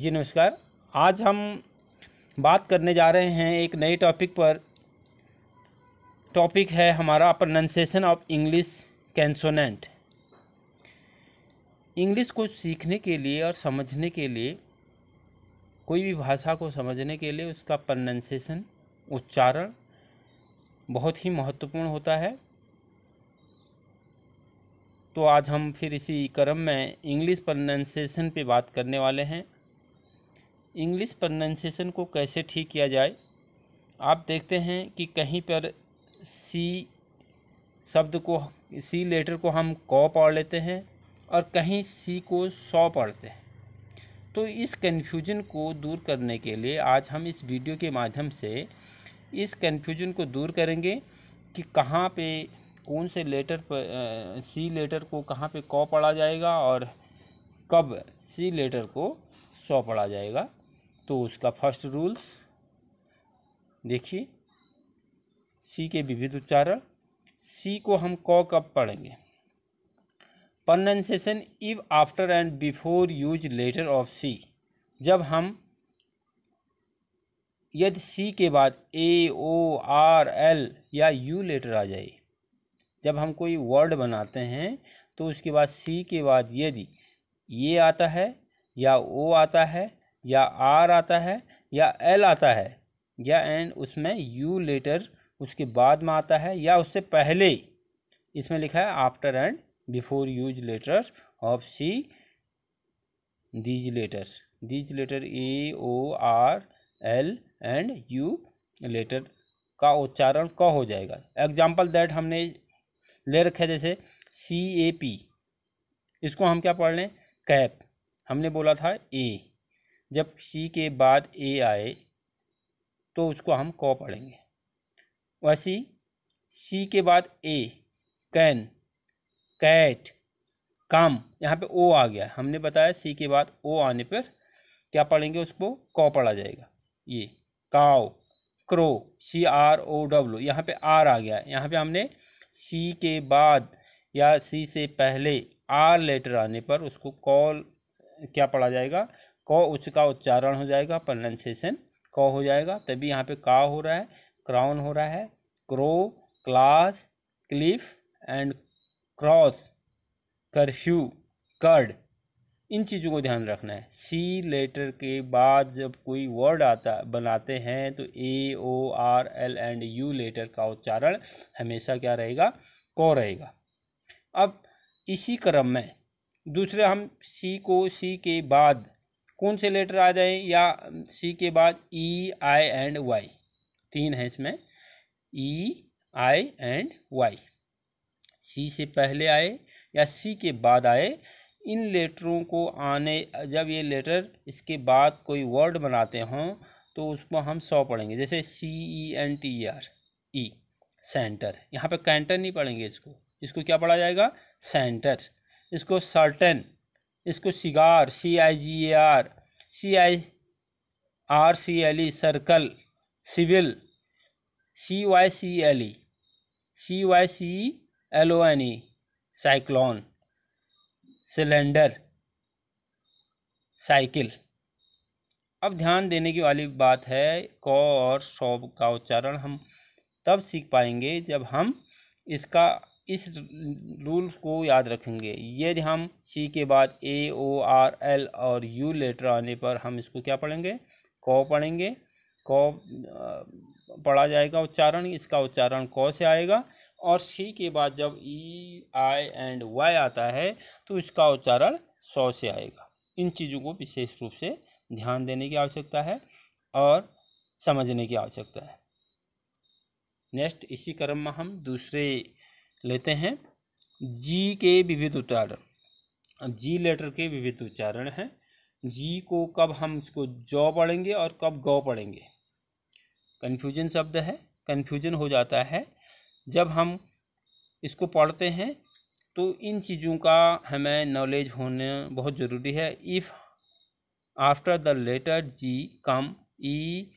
जी नमस्कार आज हम बात करने जा रहे हैं एक नए टॉपिक पर टॉपिक है हमारा pronunciation of English consonant English को सीखने के लिए और समझने के लिए कोई भी भाषा को समझने के लिए उसका प्रोनाउंसिएशन उच्चारण बहुत ही महत्वपूर्ण होता है तो आज हम फिर इसी क्रम में इंग्लिश प्रोनाउंसिएशन पे बात करने वाले हैं इंग्लिश प्रोनाउंसिएशन को कैसे ठीक किया जाए आप देखते हैं कि कहीं पर सी शब्द को सी लेटर को हम कॉ पढ़ लेते हैं और कहीं सी को सौ पढ़ते हैं तो इस कन्फ्यूजन को दूर करने के लिए आज हम इस वीडियो के माध्यम से इस कन्फ्यूजन को दूर करेंगे कि कहाँ पे कौन से लेटर पर सी लेटर को कहाँ पे कॉ पढ़ा जाएगा और कब सी लेटर को सौ पढ़ा जाएगा तो उसका फर्स्ट रूल्स देखिए सी के विविध उच्चारण सी को हम क कब पढ़ेंगे pronunciation if after and before use letter of C जब हम यदि सी के बाद ए ओ आर एल या यू लेटर आ जाए जब हम कोई वर्ड बनाते हैं तो उसके बाद सी के बाद यदि ये आता है या ओ आता है या आर आता है या एल आता है या एंड उसमें यू लेटर उसके बाद में आता है या उससे पहले इसमें लिखा है after and before use letters of C these letters these letter A O R L and U letter का उच्चारण क हो जाएगा एग्जाम्पल दैट हमने ले रखा है जैसे सी ए पी इसको हम क्या पढ़ लें कैप हमने बोला था ए जब सी के बाद ए आए तो उसको हम कॉ पढ़ेंगे वैसी सी के बाद ए कैन कैट कम यहाँ पे ओ आ गया हमने बताया सी के बाद ओ आने पर क्या पढ़ेंगे उसको कॉ पढ़ा जाएगा ये cow crow C R O W यहाँ पे आर आ गया यहाँ पे हमने सी के बाद या सी से पहले आर लेटर आने पर उसको कॉल क्या पढ़ा जाएगा कौ उच्च का उच्चारण हो जाएगा प्रोनाशिएशन क हो जाएगा तभी यहाँ पे का हो रहा है क्राउन हो रहा है crow class cliff and cross curfew curd इन चीज़ों को ध्यान रखना है सी लेटर के बाद जब कोई वर्ड आता बनाते हैं तो A O R L and U letter का उच्चारण हमेशा क्या रहेगा कौ रहेगा अब इसी क्रम में दूसरे हम सी को सी के बाद कौन से लेटर आ जाए या सी के बाद ई आई एंड वाई तीन है इसमें ई आई एंड वाई सी से पहले आए या सी के बाद आए इन लेटरों को आने जब ये लेटर इसके बाद कोई वर्ड बनाते हों तो उसको हम सौ पढ़ेंगे जैसे C E N T R E centre यहाँ पे कैंटर नहीं पढ़ेंगे इसको इसको क्या पढ़ा जाएगा सेंटर इसको सर्टेन इसको cigar C I G A R C I R C L E circle civil C Y C L E C Y C L O N E cyclone cylinder cycle अब ध्यान देने की वाली बात है क और सौ का उच्चारण हम तब सीख पाएंगे जब हम इसका इस रूल को याद रखेंगे यदि हम सी के बाद ए ओ आर एल और यू लेटर आने पर हम इसको क्या पढ़ेंगे कौ पढ़ेंगे कौ पढ़ा जाएगा उच्चारण इसका उच्चारण कौ से आएगा और सी के बाद जब ई आई एंड वाई आता है तो इसका उच्चारण सौ से आएगा इन चीज़ों को विशेष रूप से ध्यान देने की आवश्यकता है और समझने की आवश्यकता है नेक्स्ट इसी क्रम में हम दूसरे लेते हैं जी के विविध उच्चारण अब जी लेटर के विविध उच्चारण हैं जी को कब हम इसको जौ पढ़ेंगे और कब गौ पढ़ेंगे कन्फ्यूजन शब्द है कन्फ्यूजन हो जाता है जब हम इसको पढ़ते हैं तो इन चीज़ों का हमें नॉलेज होना बहुत ज़रूरी है if after the letter G come E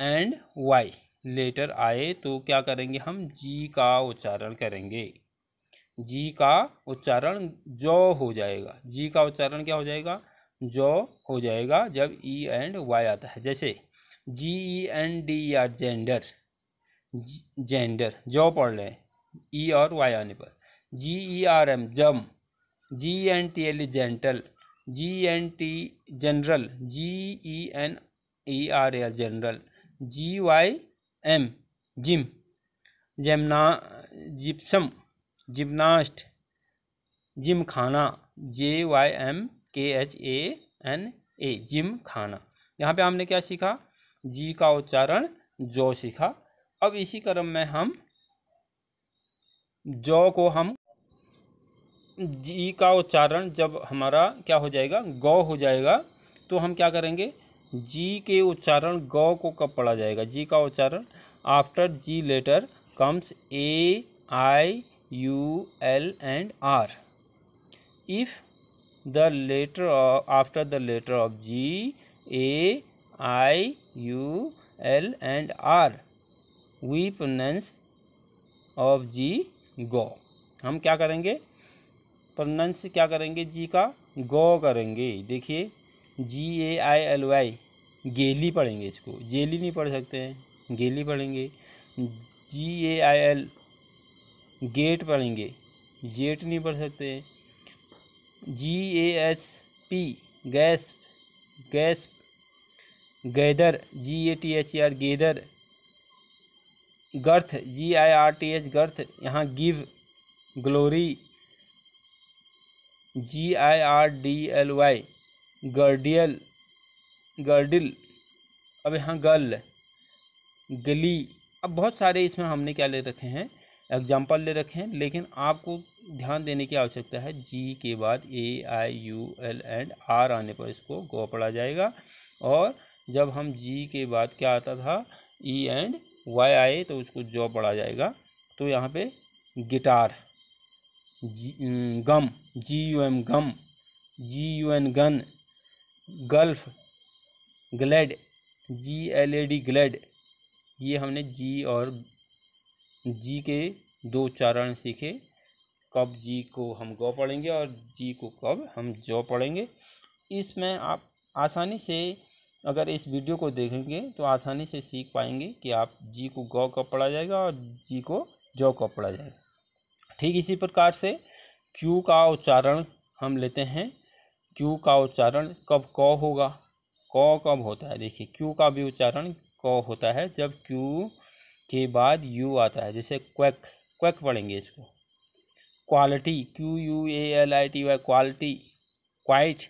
and Y letter आए तो क्या करेंगे हम जी का उच्चारण करेंगे जी का उच्चारण जौ हो जाएगा जी का उच्चारण क्या हो जाएगा जौ हो जाएगा जब ई एंड वाई आता है जैसे जी ई एन डी या जेंडर जेंडर जौ पढ़ लें ई और वाई आने पर जी ई R M germ G N T L gentle G N T general G E N E R L general G Y M gym जेमना gypsum gymnast gymkhana J Y M K H A N A gymkhana यहाँ पे हमने क्या सीखा जी का उच्चारण जो सीखा अब इसी क्रम में हम जो को हम जी का उच्चारण जब हमारा क्या हो जाएगा गौ हो जाएगा तो हम क्या करेंगे जी के उच्चारण गौ को कब पढ़ा जाएगा जी का उच्चारण after G letter comes A I U L and R if the letter after the letter of G A I U L and R we pronounce of G go हम क्या करेंगे प्रोनाउंस क्या करेंगे जी का गो करेंगे देखिए जी ए आई एल वाई गेली पढ़ेंगे इसको जेली नहीं पढ़ सकते हैं गेली पढ़ेंगे G A I L gait पढ़ेंगे जेट नहीं पढ़ सकते हैं G A S P gas gas gather G A T H R gather girth G I R T H girth यहाँ give glory G I R D L Y girdle girdle अब यहाँ girl गली अब बहुत सारे इसमें हमने क्या ले रखे हैं एग्जाम्पल ले रखे हैं लेकिन आपको ध्यान देने की आवश्यकता है जी के बाद A I U L and R आने पर इसको गौ पढ़ा जाएगा और जब हम जी के बाद क्या आता था ई एंड वाई आए तो उसको जॉ पढ़ा जाएगा तो यहाँ पे guitar G gum G U M gum G U N gun gulf glade G L A D glade ये हमने जी और जी के दो उच्चारण सीखे कब जी को हम गौ पढ़ेंगे और जी को कब हम जौ पढ़ेंगे इसमें आप आसानी से अगर इस वीडियो को देखेंगे तो आसानी से सीख पाएंगे कि आप जी को गौ कब पढ़ा जाएगा और जी को जौ कब पढ़ा जाएगा ठीक इसी प्रकार से क्यू का उच्चारण हम लेते हैं क्यू का उच्चारण कब क होगा क कब होता है देखिए क्यू का भी उच्चारण क होता है जब क्यू के बाद यू आता है जैसे क्वेक क्वैक पढ़ेंगे इसको quality Q U A L I T Y quality quite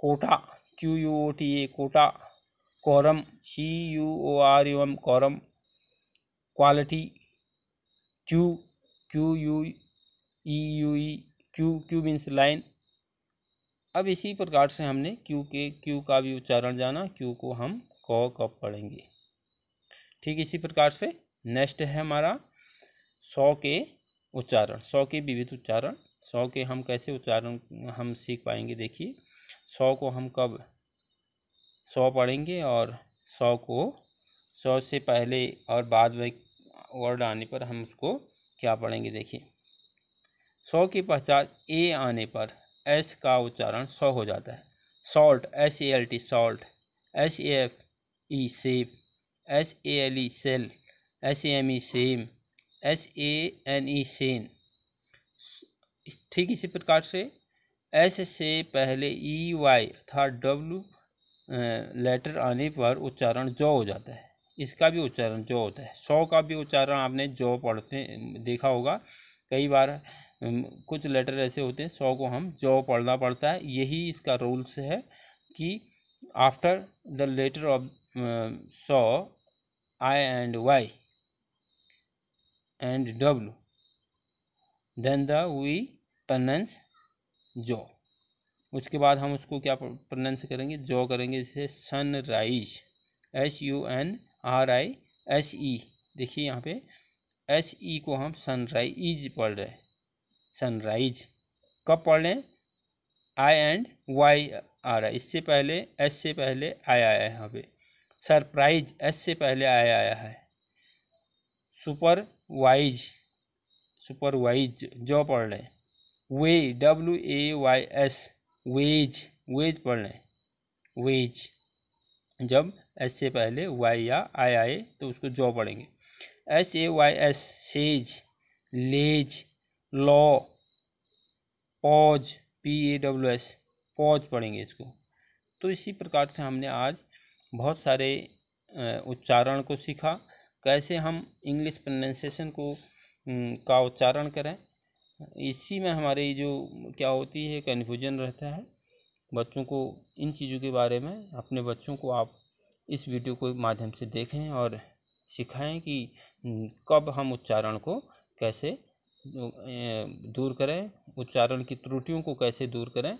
quota Q U O T A quota quorum C U O R U M quorum quality queue e e, Q U E U E queue queue means line अब इसी प्रकार से हमने Q के Q का भी उच्चारण जाना क्यू को हम कौ कब पढ़ेंगे ठीक इसी प्रकार से नेक्स्ट है हमारा सौ के उच्चारण सौ के विविध उच्चारण सौ के हम कैसे उच्चारण हम सीख पाएंगे देखिए सौ को हम कब सौ पढ़ेंगे और सौ को सौ से पहले और बाद में वर्ड आने पर हम उसको क्या पढ़ेंगे देखिए सौ की पहचान ए आने पर एस का उच्चारण सौ हो जाता है salt S A L T salt S A F E safe S A L E sale S A M E same S A N E sane ठीक इसी प्रकार से एस से पहले ई वाई अर्थात डब्ल्यू लेटर आने पर उच्चारण जो हो जाता है इसका भी उच्चारण जो होता है सौ का भी उच्चारण आपने जो पढ़ते देखा होगा कई बार कुछ लेटर ऐसे होते हैं सौ को हम जॉ पढ़ना पड़ता है यही इसका रूल्स है कि after the letter of so I and Y and W then the we pronounce jaw उसके बाद हम उसको क्या प्रनंस करेंगे जौ करेंगे जैसे sunrise S U N R I S E देखिए यहाँ पे एस ई e को हम सनराइज e पढ़ रहे हैं सनराइज कब पढ़ लें आई एंड वाई आ रहा है इससे पहले एस से पहले आई आया है यहाँ पे सरप्राइज एस से पहले आई आया है सुपर वाइज सुपर वाइज जो पढ़ लें way W A Y S ways ways पढ़ लें वेज जब एस से पहले वाई या आई आए तो उसको जॉ पढ़ेंगे S A Y S says lays law paws P A W S paws पढ़ेंगे इसको तो इसी प्रकार से हमने आज बहुत सारे उच्चारण को सीखा कैसे हम इंग्लिश प्रोनाउंसिएशन को का उच्चारण करें इसी में हमारी जो क्या होती है कन्फ्यूजन रहता है बच्चों को इन चीज़ों के बारे में अपने बच्चों को आप इस वीडियो के माध्यम से देखें और सिखाएं कि कब हम उच्चारण को कैसे दूर करें उच्चारण की त्रुटियों को कैसे दूर करें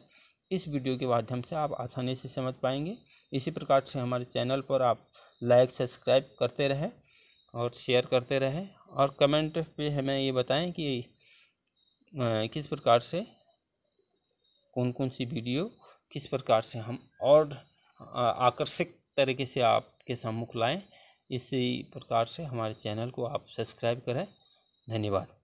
इस वीडियो के माध्यम से आप आसानी से समझ पाएंगे इसी प्रकार से हमारे चैनल पर आप लाइक सब्सक्राइब करते रहें और शेयर करते रहें और कमेंट पे हमें ये बताएं कि किस प्रकार से कौन कौन सी वीडियो किस प्रकार से हम और आकर्षक तरीके से आपके सम्मुख लाएं इसी प्रकार से हमारे चैनल को आप सब्सक्राइब करें धन्यवाद